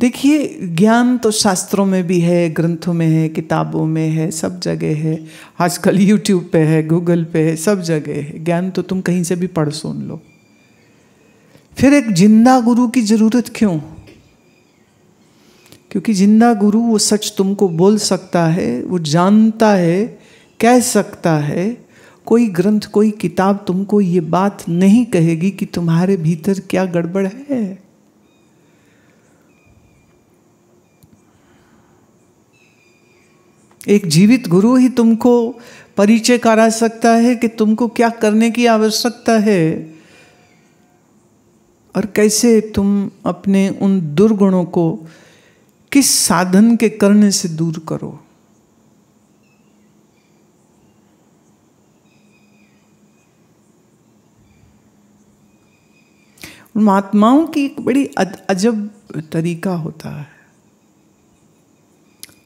देखिए ज्ञान तो शास्त्रों में भी है ग्रंथों में है किताबों में है सब जगह है आजकल यूट्यूब पे है गूगल पे है सब जगह है ज्ञान तो तुम कहीं से भी पढ़ सुन लो फिर एक जिंदा गुरु की जरूरत क्यों क्योंकि जिंदा गुरु वो सच तुमको बोल सकता है वो जानता है कह सकता है कोई ग्रंथ कोई किताब तुमको ये बात नहीं कहेगी कि तुम्हारे भीतर क्या गड़बड़ है एक जीवित गुरु ही तुमको परिचय करा सकता है कि तुमको क्या करने की आवश्यकता है और कैसे तुम अपने उन दुर्गुणों को किस साधन के करने से दूर करो महात्माओं की एक बड़ी अजब तरीका होता है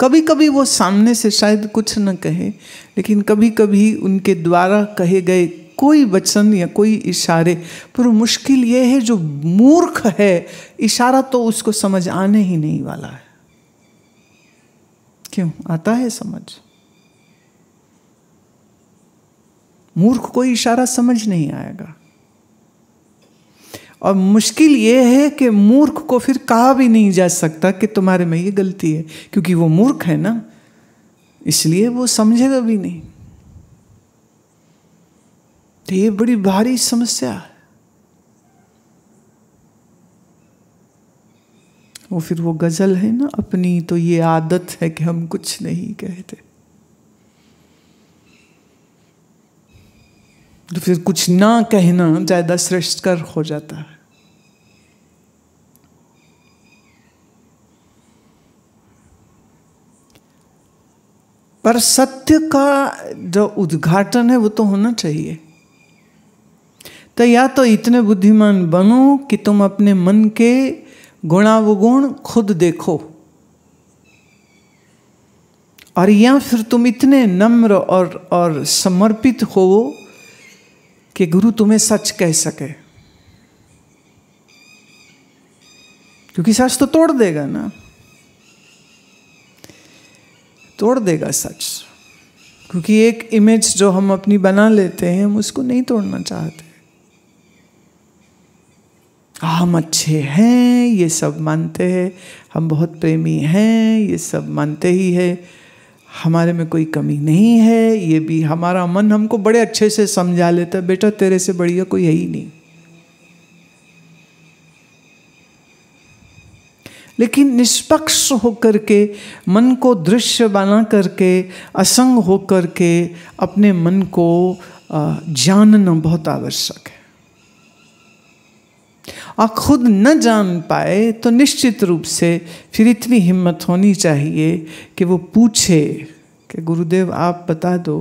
कभी कभी वो सामने से शायद कुछ न कहे लेकिन कभी कभी उनके द्वारा कहे गए कोई वचन या कोई इशारे पर मुश्किल ये है जो मूर्ख है इशारा तो उसको समझ आने ही नहीं वाला है क्यों आता है समझ मूर्ख कोई इशारा समझ नहीं आएगा और मुश्किल ये है कि मूर्ख को फिर कहा भी नहीं जा सकता कि तुम्हारे में ये गलती है क्योंकि वो मूर्ख है ना इसलिए वो समझेगा भी नहीं तो ये बड़ी भारी समस्या है वो फिर वो गजल है ना अपनी तो ये आदत है कि हम कुछ नहीं कहते तो फिर कुछ ना कहना ज़्यादा श्रेष्ठकर हो जाता है पर सत्य का जो उद्घाटन है वो तो होना चाहिए तो या तो इतने बुद्धिमान बनो कि तुम अपने मन के गुणावगुण खुद देखो और या फिर तुम इतने नम्र और और समर्पित हो कि गुरु तुम्हें सच कह सके क्योंकि सच तो तोड़ देगा ना तोड़ देगा सच क्योंकि एक इमेज जो हम अपनी बना लेते हैं हम उसको नहीं तोड़ना चाहते हाँ, हम अच्छे हैं ये सब मानते हैं हम बहुत प्रेमी हैं ये सब मानते ही है हमारे में कोई कमी नहीं है ये भी हमारा मन हमको बड़े अच्छे से समझा लेता है बेटा तेरे से बढ़िया कोई है ही नहीं लेकिन निष्पक्ष होकर के मन को दृश्य बना करके असंग होकर के अपने मन को जानना बहुत आवश्यक है और खुद न जान पाए तो निश्चित रूप से फिर इतनी हिम्मत होनी चाहिए कि वो पूछे कि गुरुदेव आप बता दो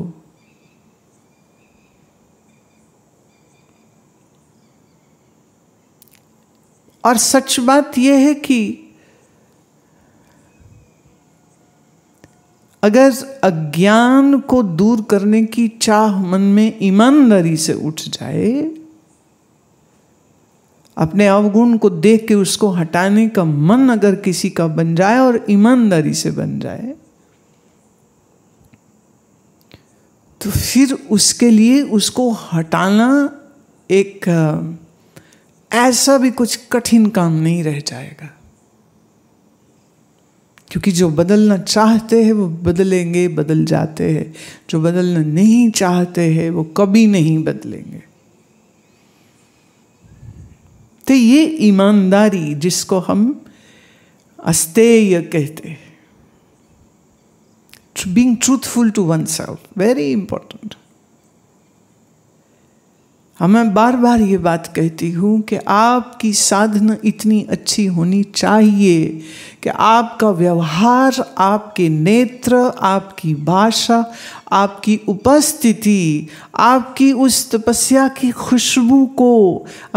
और सच बात यह है कि अगर अज्ञान को दूर करने की चाह मन में ईमानदारी से उठ जाए अपने अवगुण को देख के उसको हटाने का मन अगर किसी का बन जाए और ईमानदारी से बन जाए तो फिर उसके लिए उसको हटाना एक ऐसा भी कुछ कठिन काम नहीं रह जाएगा क्योंकि जो बदलना चाहते हैं वो बदलेंगे बदल जाते हैं जो बदलना नहीं चाहते हैं वो कभी नहीं बदलेंगे तो ये ईमानदारी जिसको हम अस्तेय कहते हैं being truthful to oneself very important और मैं बार बार ये बात कहती हूँ कि आपकी साधना इतनी अच्छी होनी चाहिए कि आपका व्यवहार आपके नेत्र आपकी भाषा आपकी उपस्थिति आपकी उस तपस्या की खुशबू को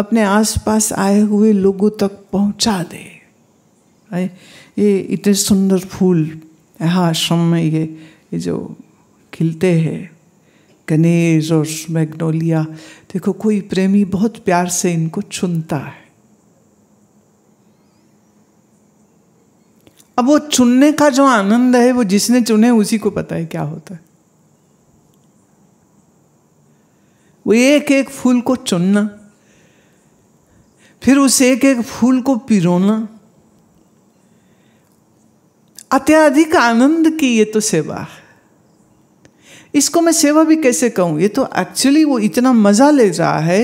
अपने आसपास आए हुए लोगों तक पहुँचा दे ये इतने सुंदर फूल यहाँ आश्रम में ये ये जो खिलते हैं गणेश और मैग्नोलिया देखो कोई प्रेमी बहुत प्यार से इनको चुनता है अब वो चुनने का जो आनंद है वो जिसने चुने उसी को पता है क्या होता है वो एक एक फूल को चुनना फिर उस एक एक फूल को पिरोना अत्याधिक आनंद की ये तो सेवा है इसको मैं सेवा भी कैसे कहूँ ये तो एक्चुअली वो इतना मज़ा ले रहा है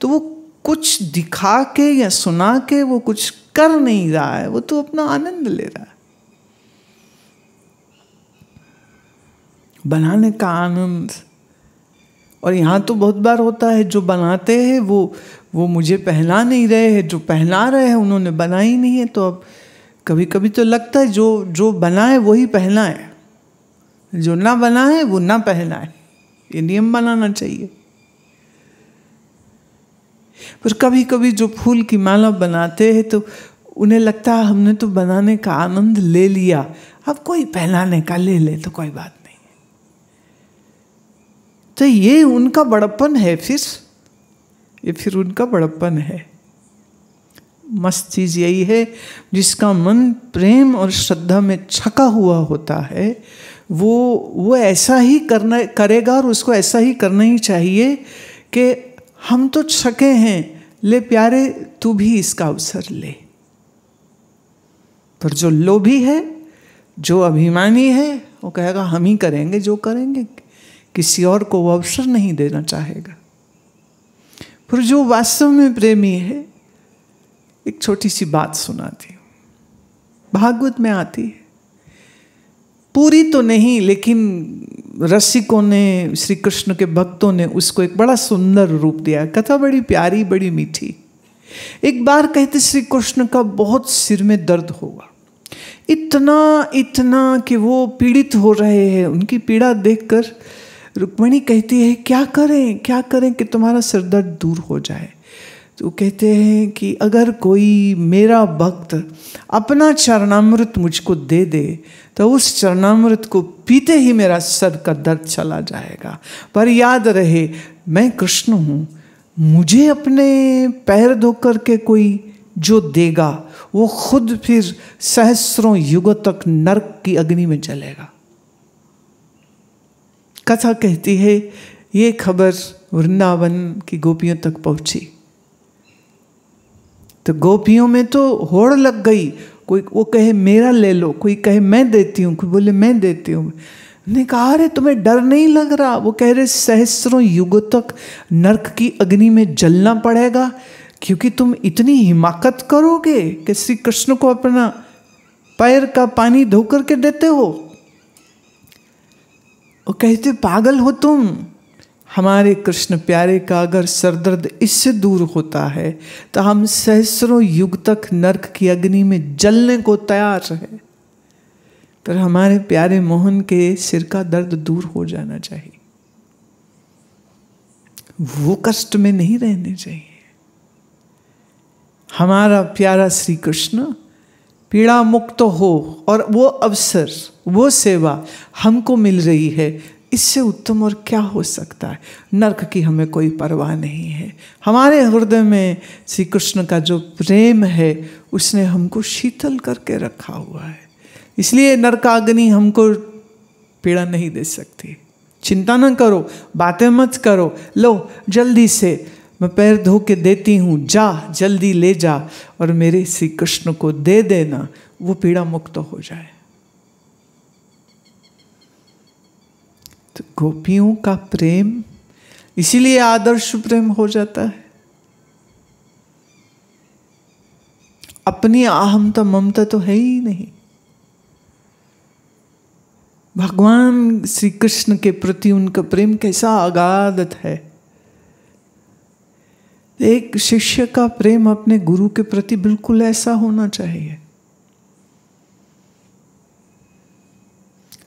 तो वो कुछ दिखा के या सुना के वो कुछ कर नहीं रहा है वो तो अपना आनंद ले रहा है बनाने का आनंद और यहाँ तो बहुत बार होता है जो बनाते हैं वो वो मुझे पहना नहीं रहे हैं जो पहना रहे हैं उन्होंने बनाई नहीं है तो अब कभी कभी तो लगता है जो जो बनाए वही पहनाए जो ना बना है वो ना पहना है ये नियम बनाना चाहिए पर कभी कभी जो फूल की माला बनाते हैं तो उन्हें लगता है हमने तो बनाने का आनंद ले लिया अब कोई पहनाने का ले ले तो कोई बात नहीं तो ये उनका बड़प्पन है फिर ये फिर उनका बड़प्पन है मस्त चीज़ यही है जिसका मन प्रेम और श्रद्धा में छका हुआ होता है वो वो ऐसा ही करना करेगा और उसको ऐसा ही करना ही चाहिए कि हम तो छके हैं ले प्यारे तू भी इसका अवसर ले पर जो लोभी है जो अभिमानी है वो कहेगा हम ही करेंगे जो करेंगे किसी और को वो अवसर नहीं देना चाहेगा पर जो वास्तव में प्रेमी है एक छोटी सी बात सुनाती हूँ भागवत में आती है पूरी तो नहीं लेकिन रसिकों ने श्री कृष्ण के भक्तों ने उसको एक बड़ा सुंदर रूप दिया कथा बड़ी प्यारी बड़ी मीठी एक बार कहते श्री कृष्ण का बहुत सिर में दर्द होगा इतना इतना कि वो पीड़ित हो रहे हैं उनकी पीड़ा देखकर रुक्मणी कहती है क्या करें क्या करें कि तुम्हारा सिर दर्द दूर हो जाए तो कहते हैं कि अगर कोई मेरा भक्त अपना चरणामृत मुझको दे दे तो उस चरणामृत को पीते ही मेरा सर का दर्द चला जाएगा पर याद रहे मैं कृष्ण हूँ मुझे अपने पैर धोकर के कोई जो देगा वो खुद फिर सहस्रों युगों तक नरक की अग्नि में जलेगा कथा कहती है ये खबर वृंदावन की गोपियों तक पहुंची तो गोपियों में तो होड़ लग गई कोई वो कहे मेरा ले लो कोई कहे मैं देती हूँ कोई बोले मैं देती हूँ ने कहा अरे तुम्हें डर नहीं लग रहा वो कह रहे सहस्रों युगों तक नरक की अग्नि में जलना पड़ेगा क्योंकि तुम इतनी हिमाकत करोगे कि श्री कृष्ण को अपना पैर का पानी धोकर के देते हो वो कहते पागल हो तुम हमारे कृष्ण प्यारे का अगर सरदर्द इससे दूर होता है तो हम सहस्रों युग तक नरक की अग्नि में जलने को तैयार रहे पर हमारे प्यारे मोहन के सिर का दर्द दूर हो जाना चाहिए वो कष्ट में नहीं रहने चाहिए हमारा प्यारा श्री कृष्ण पीड़ा मुक्त हो और वो अवसर वो सेवा हमको मिल रही है इससे उत्तम और क्या हो सकता है नरक की हमें कोई परवाह नहीं है हमारे हृदय में श्री कृष्ण का जो प्रेम है उसने हमको शीतल करके रखा हुआ है इसलिए नरकाग्नि हमको पीड़ा नहीं दे सकती चिंता न करो बातें मत करो लो जल्दी से मैं पैर धो के देती हूँ जा जल्दी ले जा और मेरे श्री कृष्ण को दे देना वो पीड़ा मुक्त हो जाए तो गोपियों का प्रेम इसीलिए आदर्श प्रेम हो जाता है अपनी अहमता ममता तो है ही नहीं भगवान श्री कृष्ण के प्रति उनका प्रेम कैसा अगाधत है एक शिष्य का प्रेम अपने गुरु के प्रति बिल्कुल ऐसा होना चाहिए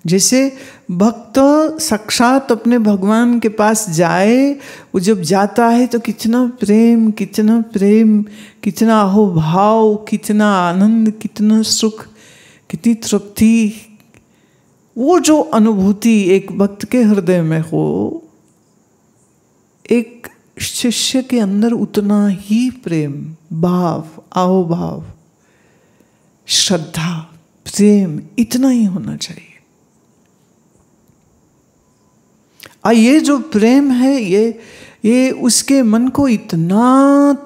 जैसे भक्त साक्षात अपने भगवान के पास जाए वो जब जाता है तो कितना प्रेम कितना प्रेम कितना अहोभाव कितना आनंद कितना सुख कितनी तृप्ति वो जो अनुभूति एक भक्त के हृदय में हो एक शिष्य के अंदर उतना ही प्रेम भाव आओ भाव श्रद्धा प्रेम इतना ही होना चाहिए आ ये जो प्रेम है ये ये उसके मन को इतना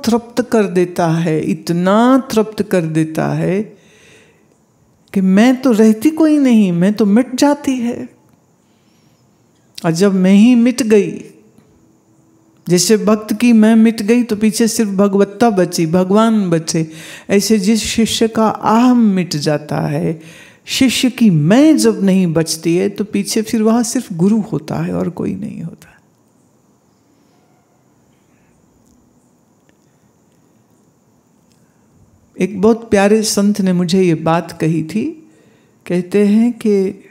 तृप्त कर देता है इतना तृप्त कर देता है कि मैं तो रहती कोई नहीं मैं तो मिट जाती है और जब मैं ही मिट गई जैसे भक्त की मैं मिट गई तो पीछे सिर्फ भगवत्ता बची भगवान बचे ऐसे जिस शिष्य का आहम मिट जाता है शिष्य की मैं जब नहीं बचती है तो पीछे फिर वहां सिर्फ गुरु होता है और कोई नहीं होता एक बहुत प्यारे संत ने मुझे ये बात कही थी कहते हैं कि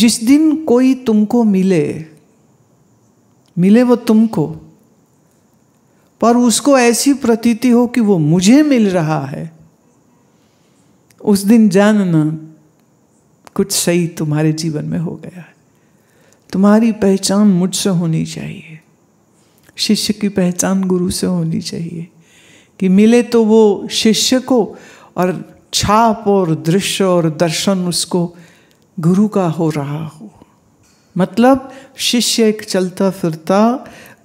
जिस दिन कोई तुमको मिले मिले वो तुमको पर उसको ऐसी प्रतीति हो कि वो मुझे मिल रहा है उस दिन जानना कुछ सही तुम्हारे जीवन में हो गया है तुम्हारी पहचान मुझसे होनी चाहिए शिष्य की पहचान गुरु से होनी चाहिए कि मिले तो वो शिष्य को और छाप और दृश्य और दर्शन उसको गुरु का हो रहा हो मतलब शिष्य एक चलता फिरता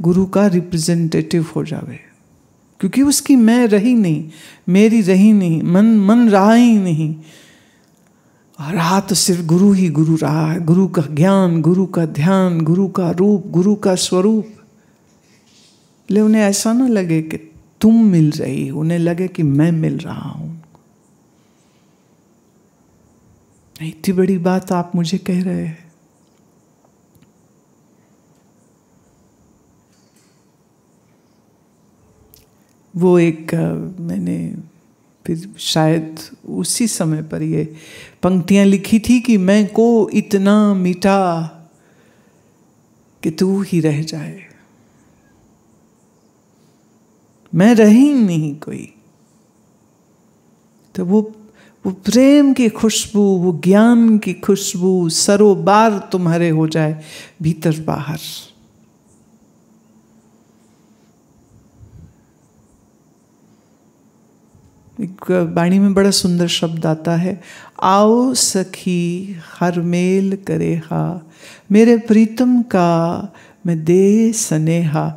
गुरु का रिप्रेजेंटेटिव हो जावे क्योंकि उसकी मैं रही नहीं मेरी रही नहीं मन मन रहा ही नहीं रहा तो सिर्फ गुरु ही गुरु रहा है गुरु का ज्ञान गुरु का ध्यान गुरु का रूप गुरु का स्वरूप ले उन्हें ऐसा ना लगे कि तुम मिल रही हो उन्हें लगे कि मैं मिल रहा हूं इतनी बड़ी बात आप मुझे कह रहे हैं वो एक मैंने फिर शायद उसी समय पर ये पंक्तियाँ लिखी थी कि मैं को इतना मीठा कि तू ही रह जाए मैं रही नहीं कोई तो वो वो प्रेम की खुशबू वो ज्ञान की खुशबू सरोबार तुम्हारे हो जाए भीतर बाहर वाणी में बड़ा सुंदर शब्द आता है आओ सखी हर मेल करे हा मेरे प्रीतम का मैं दे हा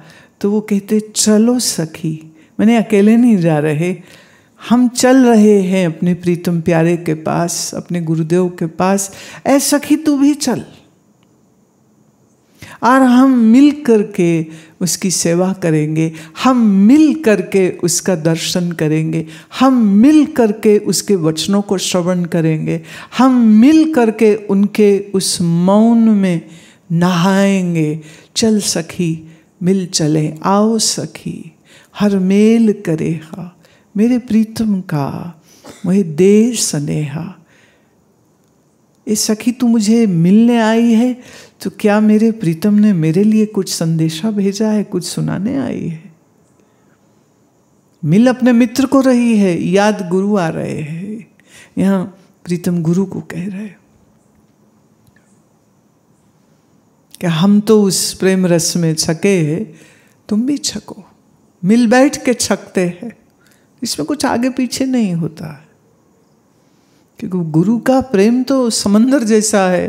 तो वो कहते चलो सखी मैंने अकेले नहीं जा रहे हम चल रहे हैं अपने प्रीतम प्यारे के पास अपने गुरुदेव के पास ऐ सखी तू भी चल और हम मिल कर के उसकी सेवा करेंगे हम मिल करके उसका दर्शन करेंगे हम मिल करके उसके वचनों को श्रवण करेंगे हम मिल करके उनके उस मौन में नहाएंगे चल सखी मिल चले आओ सखी हर मेल करेहा मेरे प्रीतम का मुहे देर स्नेहा ये सखी तू मुझे मिलने आई है तो क्या मेरे प्रीतम ने मेरे लिए कुछ संदेशा भेजा है कुछ सुनाने आई है मिल अपने मित्र को रही है याद गुरु आ रहे हैं यहाँ प्रीतम गुरु को कह रहे कि हम तो उस प्रेम रस में छके तुम भी छको मिल बैठ के छकते हैं इसमें कुछ आगे पीछे नहीं होता है क्योंकि गुरु का प्रेम तो समंदर जैसा है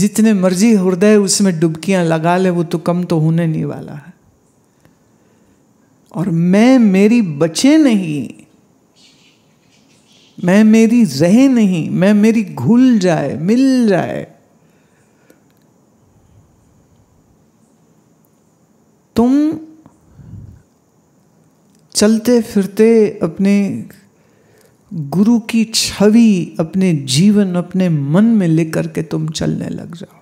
जितने मर्जी हृदय उसमें डुबकियां लगा ले वो तो कम तो होने नहीं वाला है और मैं मेरी बचे नहीं मैं मेरी रहे नहीं मैं मेरी घुल जाए मिल जाए तुम चलते फिरते अपने गुरु की छवि अपने जीवन अपने मन में लेकर के तुम चलने लग जाओ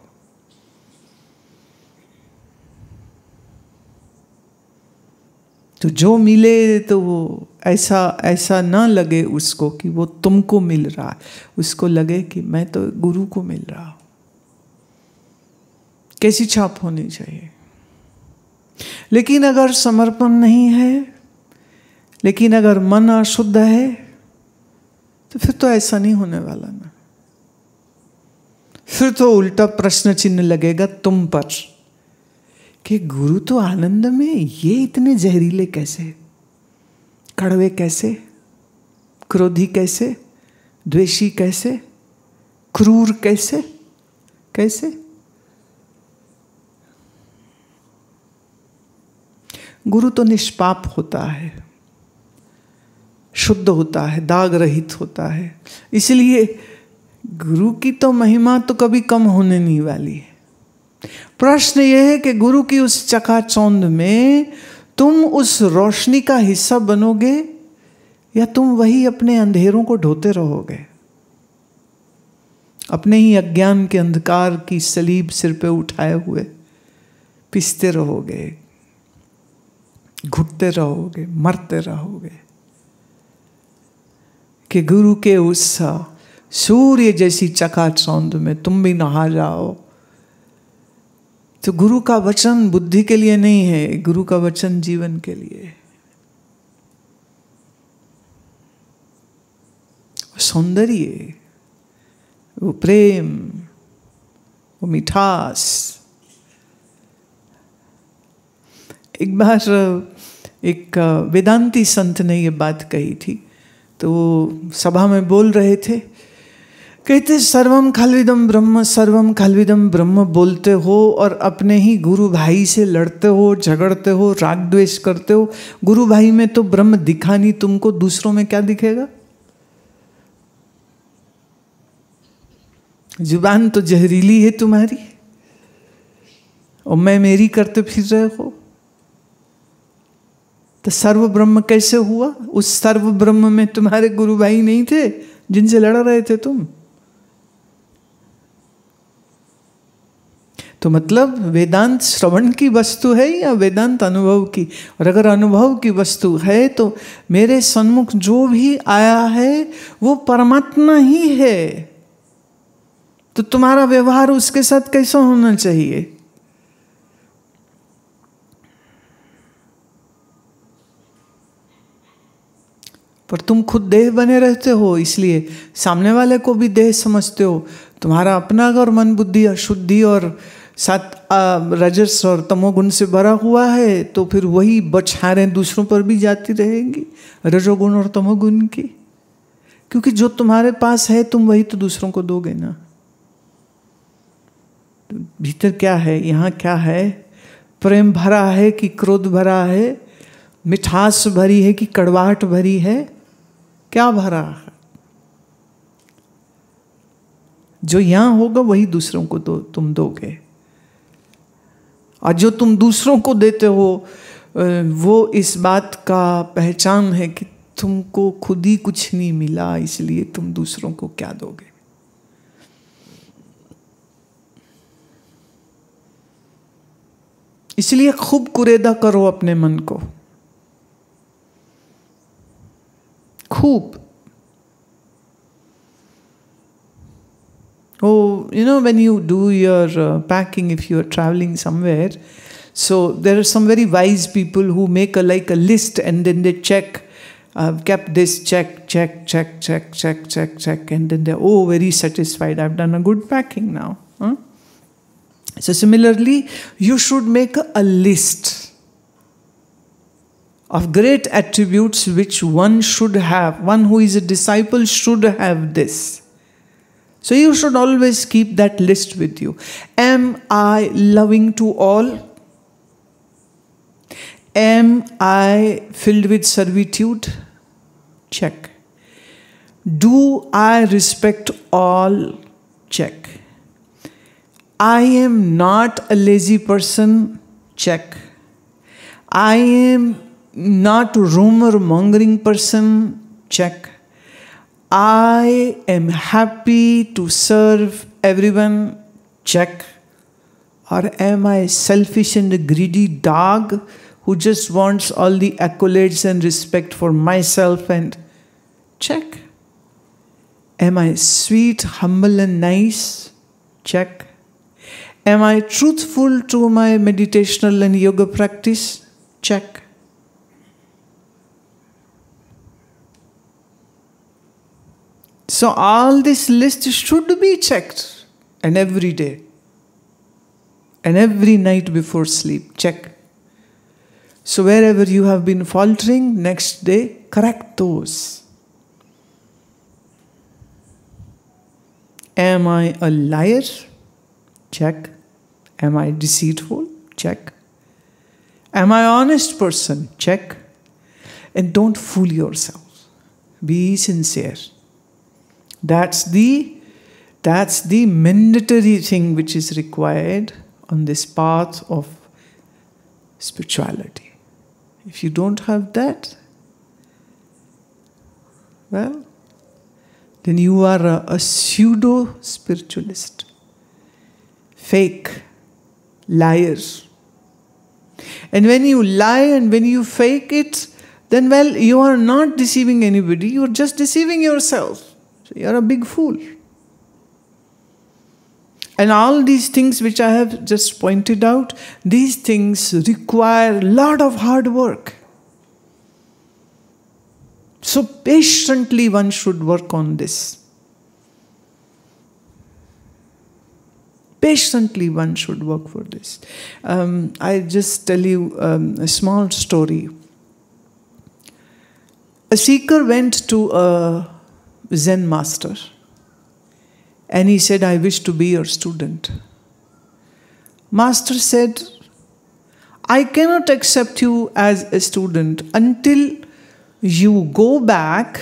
तो जो मिले तो वो ऐसा ऐसा ना लगे उसको कि वो तुमको मिल रहा है उसको लगे कि मैं तो गुरु को मिल रहा हूं कैसी छाप होनी चाहिए लेकिन अगर समर्पण नहीं है लेकिन अगर मन अशुद्ध है तो फिर तो ऐसा नहीं होने वाला ना फिर तो उल्टा प्रश्न चिन्ह लगेगा तुम पर कि गुरु तो आनंद में ये इतने जहरीले कैसे कड़वे कैसे क्रोधी कैसे द्वेषी कैसे क्रूर कैसे कैसे गुरु तो निष्पाप होता है शुद्ध होता है दाग रहित होता है इसलिए गुरु की तो महिमा तो कभी कम होने नहीं वाली है प्रश्न यह है कि गुरु की उस चकाचौंध में तुम उस रोशनी का हिस्सा बनोगे या तुम वही अपने अंधेरों को ढोते रहोगे अपने ही अज्ञान के अंधकार की सलीब सिर पे उठाए हुए पिसते रहोगे घुटते रहोगे मरते रहोगे कि गुरु के उस सूर्य जैसी चकाचौंध में तुम भी नहा जाओ तो गुरु का वचन बुद्धि के लिए नहीं है गुरु का वचन जीवन के लिए सौंदर्य वो प्रेम वो मिठास एक बार एक वेदांती संत ने ये बात कही थी तो वो सभा में बोल रहे थे कहते सर्वम खालविदम ब्रह्म सर्वम खालविदम ब्रह्म बोलते हो और अपने ही गुरु भाई से लड़ते हो झगड़ते हो राग द्वेष करते हो गुरु भाई में तो ब्रह्म दिखा नहीं तुमको दूसरों में क्या दिखेगा जुबान तो जहरीली है तुम्हारी और मैं मेरी करते फिर रहे हो तो सर्व ब्रह्म कैसे हुआ उस सर्व ब्रह्म में तुम्हारे गुरु भाई नहीं थे जिनसे लड़ रहे थे तुम तो मतलब वेदांत श्रवण की वस्तु है या वेदांत अनुभव की और अगर अनुभव की वस्तु है तो मेरे सन्मुख जो भी आया है वो परमात्मा ही है तो तुम्हारा व्यवहार उसके साथ कैसा होना चाहिए पर तुम खुद देह बने रहते हो इसलिए सामने वाले को भी देह समझते हो तुम्हारा अपना अगर मन बुद्धि अशुद्धि और सात रजस और तमोगुण से भरा हुआ है तो फिर वही बछारें दूसरों पर भी जाती रहेंगी रजोगुण और तमोगुण की क्योंकि जो तुम्हारे पास है तुम वही तो दूसरों को दोगे ना तो भीतर क्या है यहाँ क्या है प्रेम भरा है कि क्रोध भरा है मिठास भरी है कि कड़वाहट भरी है क्या भरा है जो यहां होगा वही दूसरों को दो तुम दोगे और जो तुम दूसरों को देते हो वो इस बात का पहचान है कि तुमको खुद ही कुछ नहीं मिला इसलिए तुम दूसरों को क्या दोगे इसलिए खूब कुरेदा करो अपने मन को Coop. Oh, you know, when you do your uh, packing, if you are traveling somewhere, so there are some very wise people who make a, like a list and then they check. I've kept this check, check, check, check, check, check, check, and then they're oh very satisfied. I've done a good packing now. So similarly, you should make a list of great attributes which one should have. One who is a disciple should have this. So you should always keep that list with you. Am I loving to all? Am I filled with servitude? Check. Do I respect all? Check. I am not a lazy person? Check. I am not rumor mongering person, check. I am happy to serve everyone, check. Or am I selfish and greedy dog who just wants all the accolades and respect for myself and check. Am I sweet, humble, and nice? Check. Am I truthful to my meditational and yoga practice? Check. So, all this list should be checked and every day and every night before sleep. Check. So, wherever you have been faltering, next day, correct those. Am I a liar? Check. Am I deceitful? Check. Am I honest person? Check. And don't fool yourself. Be sincere. That's the that's the mandatory thing which is required on this path of spirituality. If you don't have that, well, then you are a, a pseudo spiritualist, fake, liar. And when you lie and when you fake it, then well, you are not deceiving anybody, you are just deceiving yourself. So you're a big fool. And all these things which I have just pointed out, these things require a lot of hard work. So patiently one should work on this. Patiently one should work for this. Um, I just tell you um, a small story. A seeker went to a Zen master. And he said, I wish to be your student. Master said, I cannot accept you as a student until you go back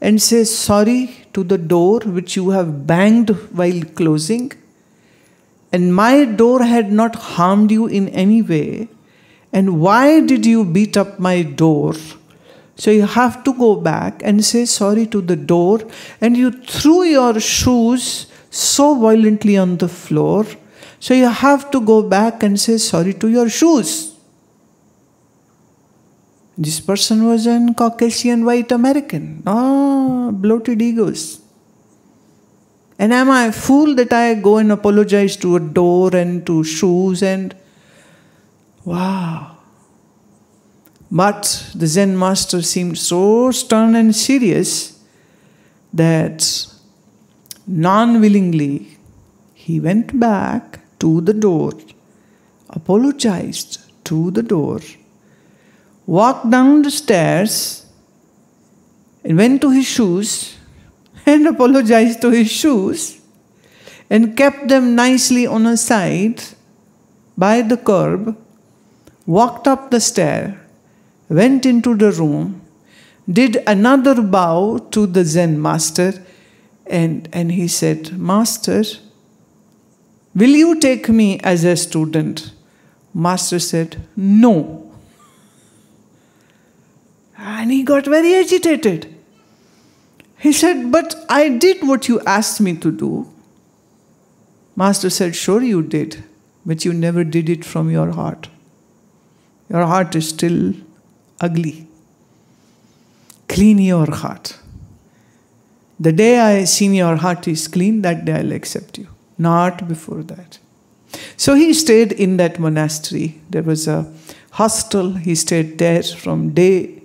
and say sorry to the door which you have banged while closing. And my door had not harmed you in any way. And why did you beat up my door? So you have to go back and say sorry to the door, and you threw your shoes so violently on the floor. So you have to go back and say sorry to your shoes. This person was an Caucasian white American. Ah, oh, bloated egos. And am I a fool that I go and apologize to a door and to shoes and wow. But the Zen master seemed so stern and serious that non willingly he went back to the door, apologized to the door, walked down the stairs, and went to his shoes and apologized to his shoes and kept them nicely on a side by the curb, walked up the stair went into the room, did another bow to the Zen master, and, and he said, Master, will you take me as a student? Master said, No. And he got very agitated. He said, But I did what you asked me to do. Master said, Sure, you did, but you never did it from your heart. Your heart is still ugly. Clean your heart. The day I see your heart is clean, that day I'll accept you. Not before that. So he stayed in that monastery. There was a hostel. He stayed there from day,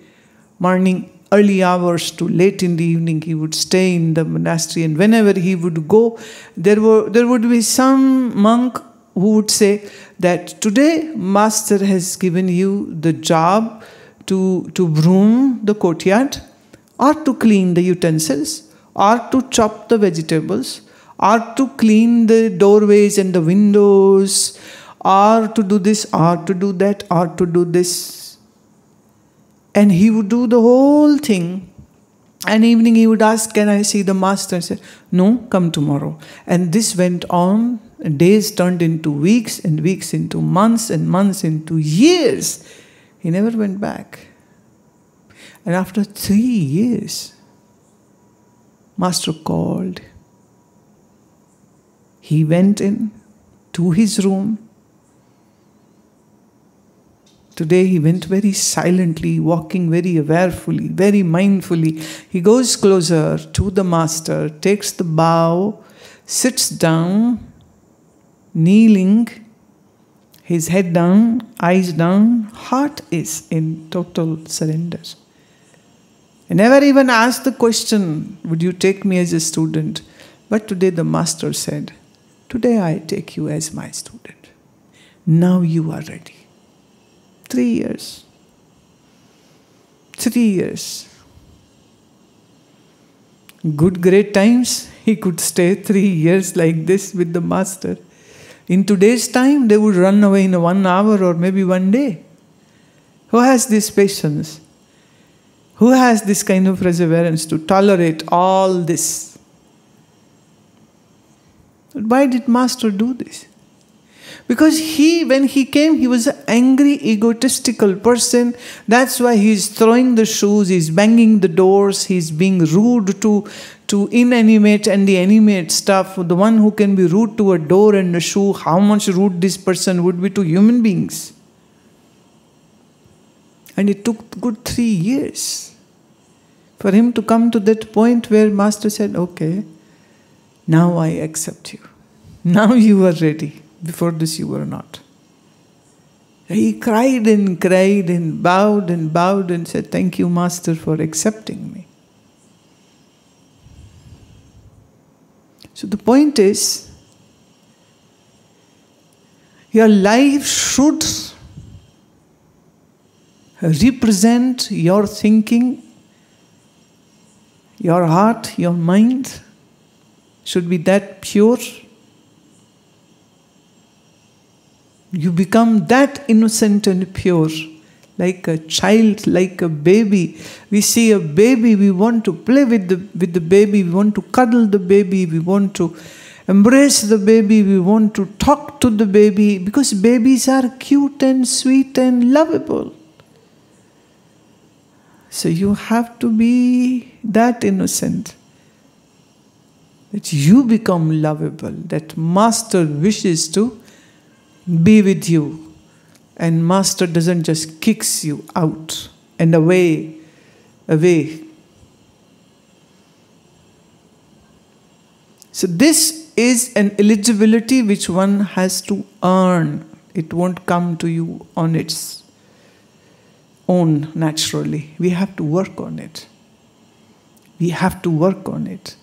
morning, early hours to late in the evening. He would stay in the monastery, and whenever he would go, there were there would be some monk who would say that today master has given you the job to, to broom the courtyard, or to clean the utensils, or to chop the vegetables, or to clean the doorways and the windows, or to do this, or to do that, or to do this. And he would do the whole thing. And evening he would ask, Can I see the master? I said, No, come tomorrow. And this went on. Days turned into weeks, and weeks into months, and months into years. He never went back. And after three years, Master called. He went in to his room. Today he went very silently, walking very awarefully, very mindfully. He goes closer to the Master, takes the bow, sits down, kneeling his head down, eyes down, heart is in total surrender. I never even asked the question, Would you take me as a student? But today the master said, Today I take you as my student. Now you are ready. Three years. Three years. Good, great times. He could stay three years like this with the master. In today's time, they would run away in one hour or maybe one day. Who has this patience? Who has this kind of perseverance to tolerate all this? Why did Master do this? Because he, when he came, he was an angry, egotistical person. That's why he's throwing the shoes, he's banging the doors, he's being rude to to inanimate and the animate stuff, the one who can be rude to a door and a shoe, how much rude this person would be to human beings. And it took good three years for him to come to that point where Master said, Okay, now I accept you. Now you are ready. Before this, you were not. He cried and cried and bowed and bowed and said, Thank you, Master, for accepting me. So the point is, your life should represent your thinking, your heart, your mind should be that pure. You become that innocent and pure like a child, like a baby. We see a baby, we want to play with the, with the baby, we want to cuddle the baby, we want to embrace the baby, we want to talk to the baby because babies are cute and sweet and lovable. So you have to be that innocent. That you become lovable, that Master wishes to be with you. And master doesn't just kicks you out and away, away. So this is an eligibility which one has to earn. It won't come to you on its own naturally. We have to work on it. We have to work on it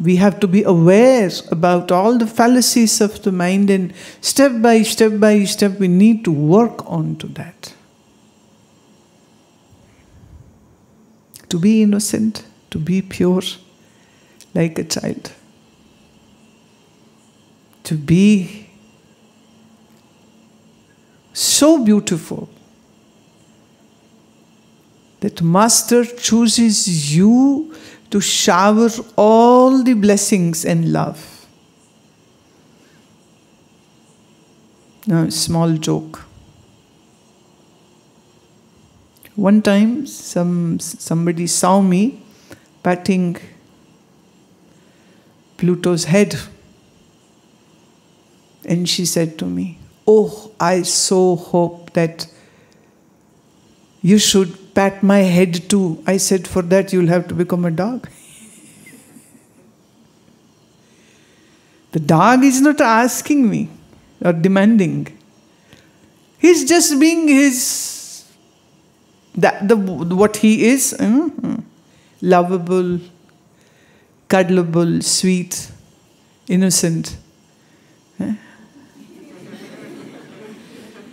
we have to be aware about all the fallacies of the mind and step by step by step we need to work on to that to be innocent to be pure like a child to be so beautiful that master chooses you to shower all the blessings and love. Now, small joke. One time, some somebody saw me patting Pluto's head, and she said to me, "Oh, I so hope that you should pat my head too. I said, For that, you'll have to become a dog. the dog is not asking me or demanding. He's just being his, that, the, what he is mm-hmm. lovable, cuddleable, sweet, innocent. Eh?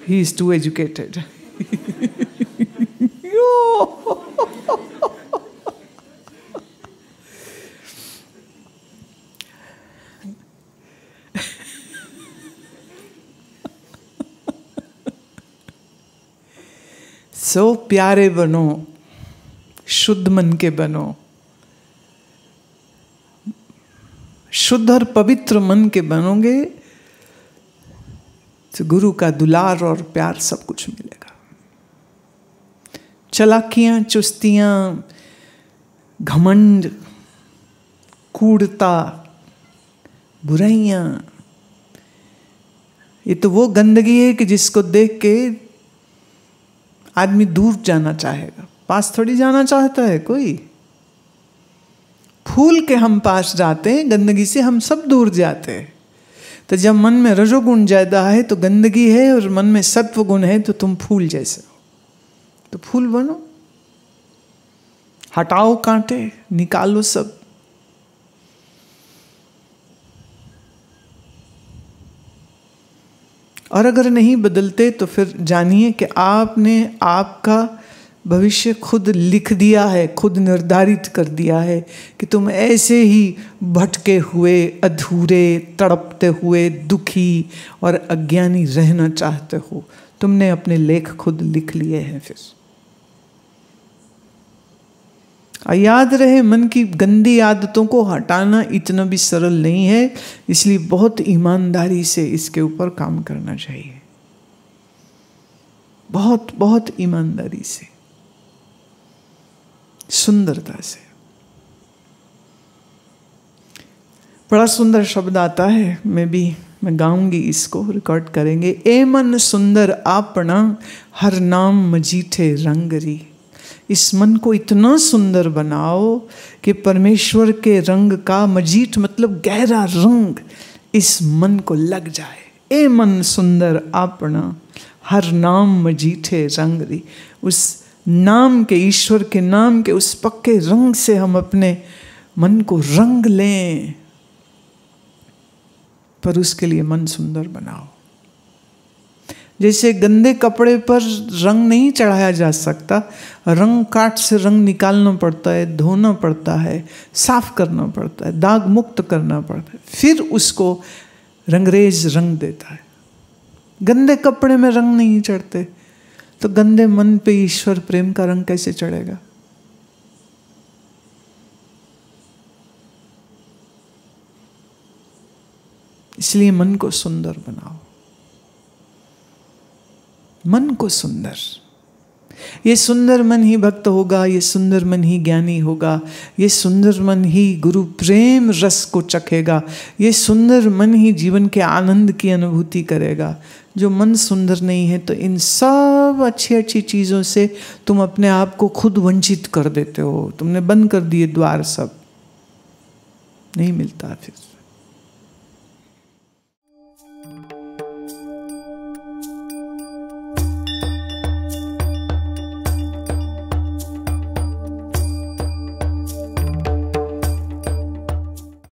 he is too educated. you. So so, प्यारे बनो शुद्ध मन के बनो शुद्ध और पवित्र मन के बनोगे तो गुरु का दुलार और प्यार सब कुछ मिलेगा चलाकियां चुस्तियां घमंड कूड़ता बुराइयां ये तो वो गंदगी है कि जिसको देख के आदमी दूर जाना चाहेगा पास थोड़ी जाना चाहता है कोई फूल के हम पास जाते हैं गंदगी से हम सब दूर जाते हैं तो जब मन में रजोगुण ज़्यादा है तो गंदगी है और मन में सत्व गुण है तो तुम फूल जैसे हो तो फूल बनो हटाओ कांटे निकालो सब और अगर नहीं बदलते तो फिर जानिए कि आपने आपका भविष्य खुद लिख दिया है खुद निर्धारित कर दिया है कि तुम ऐसे ही भटके हुए अधूरे तड़पते हुए दुखी और अज्ञानी रहना चाहते हो तुमने अपने लेख खुद लिख लिए हैं फिर याद रहे मन की गंदी आदतों को हटाना इतना भी सरल नहीं है इसलिए बहुत ईमानदारी से इसके ऊपर काम करना चाहिए बहुत बहुत ईमानदारी से सुंदरता से बड़ा सुंदर शब्द आता है मैं भी मैं गाऊंगी इसको रिकॉर्ड करेंगे ए मन सुंदर आपना हर नाम मजीठे रंगरी इस मन को इतना सुंदर बनाओ कि परमेश्वर के रंग का मजीठ मतलब गहरा रंग इस मन को लग जाए ए मन सुंदर आपना हर नाम मजीठे रंग दी उस नाम के ईश्वर के नाम के उस पक्के रंग से हम अपने मन को रंग लें पर उसके लिए मन सुंदर बनाओ जैसे गंदे कपड़े पर रंग नहीं चढ़ाया जा सकता रंग काट से रंग निकालना पड़ता है धोना पड़ता है साफ करना पड़ता है दाग मुक्त करना पड़ता है फिर उसको रंगरेज रंग देता है गंदे कपड़े में रंग नहीं चढ़ते तो गंदे मन पे ईश्वर प्रेम का रंग कैसे चढ़ेगा इसलिए मन को सुंदर बनाओ मन को सुंदर ये सुंदर मन ही भक्त होगा ये सुंदर मन ही ज्ञानी होगा ये सुंदर मन ही गुरु प्रेम रस को चखेगा ये सुंदर मन ही जीवन के आनंद की अनुभूति करेगा जो मन सुंदर नहीं है तो इन सब अच्छी अच्छी चीज़ों से तुम अपने आप को खुद वंचित कर देते हो तुमने बंद कर दिए द्वार सब नहीं मिलता फिर